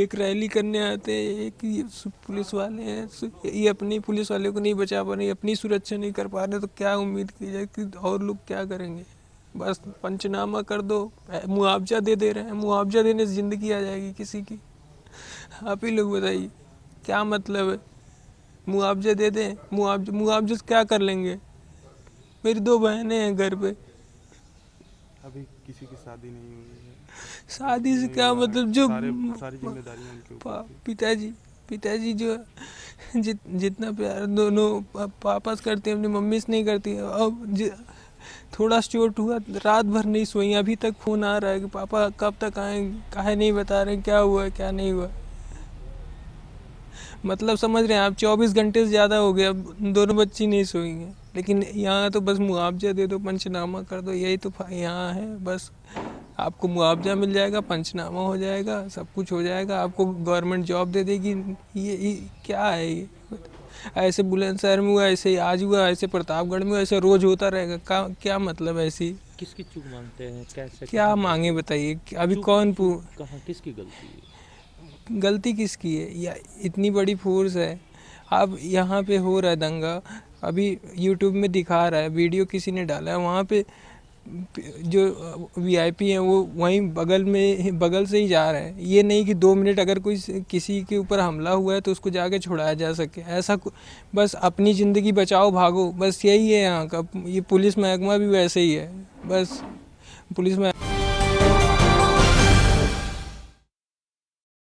एक रैली करने आते हैं एक पुलिस वाले हैं ये अपनी पुलिस वाले को नहीं बचा पा रहे अपनी सुरक्षा नहीं कर पा रहे तो क्या उम्मीद की जाए कि और लोग क्या करेंगे बस पंचनामा कर दो मुआवजा दे दे रहे हैं मुआवजा देने से ज़िंदगी आ जाएगी किसी की आप ही लोग बताइए क्या मतलब है मुआवजा दे दें मुआवजा मुआवजे क्या कर लेंगे मेरी दो बहनें हैं घर पे अभी किसी की शादी नहीं हुई है शादी से क्या मतलब जो सारी जिम्मेदारियां उनके ऊपर पिताजी पिताजी जो जित जितना प्यार दोनों पापा से करते हैं अपनी मम्मी से नहीं करती है अब थोड़ा चोट हुआ रात भर नहीं सोई अभी तक फोन आ रहा है कि पापा कब तक आए काहे नहीं बता रहे क्या हुआ क्या नहीं हुआ मतलब समझ रहे हैं आप 24 घंटे से ज़्यादा हो गए अब दोनों बच्ची नहीं सोई हैं लेकिन यहाँ तो बस मुआवजा दे दो पंचनामा कर दो यही तो यहाँ है बस आपको मुआवजा मिल जाएगा पंचनामा हो जाएगा सब कुछ हो जाएगा आपको गवर्नमेंट जॉब दे देगी ये, ये क्या है ये ऐसे बुलंदशहर में हुआ ऐसे आज हुआ ऐसे प्रतापगढ़ में ऐसे रोज होता रहेगा का क्या मतलब ऐसी किसकी चूक मांगते हैं कैसे क्या मांगे बताइए अभी कौन कहाँ किसकी गलती है गलती किसकी है या इतनी बड़ी फोर्स है अब यहाँ पे हो रहा है दंगा अभी यूट्यूब में दिखा रहा है वीडियो किसी ने डाला है वहाँ पे जो वीआईपी हैं वो वहीं बगल में बगल से ही जा रहे हैं ये नहीं कि दो मिनट अगर कोई किसी के ऊपर हमला हुआ है तो उसको जाके छुड़ाया जा सके ऐसा बस अपनी ज़िंदगी बचाओ भागो बस यही है यहाँ का ये पुलिस महकमा भी वैसे ही है बस पुलिस महकमा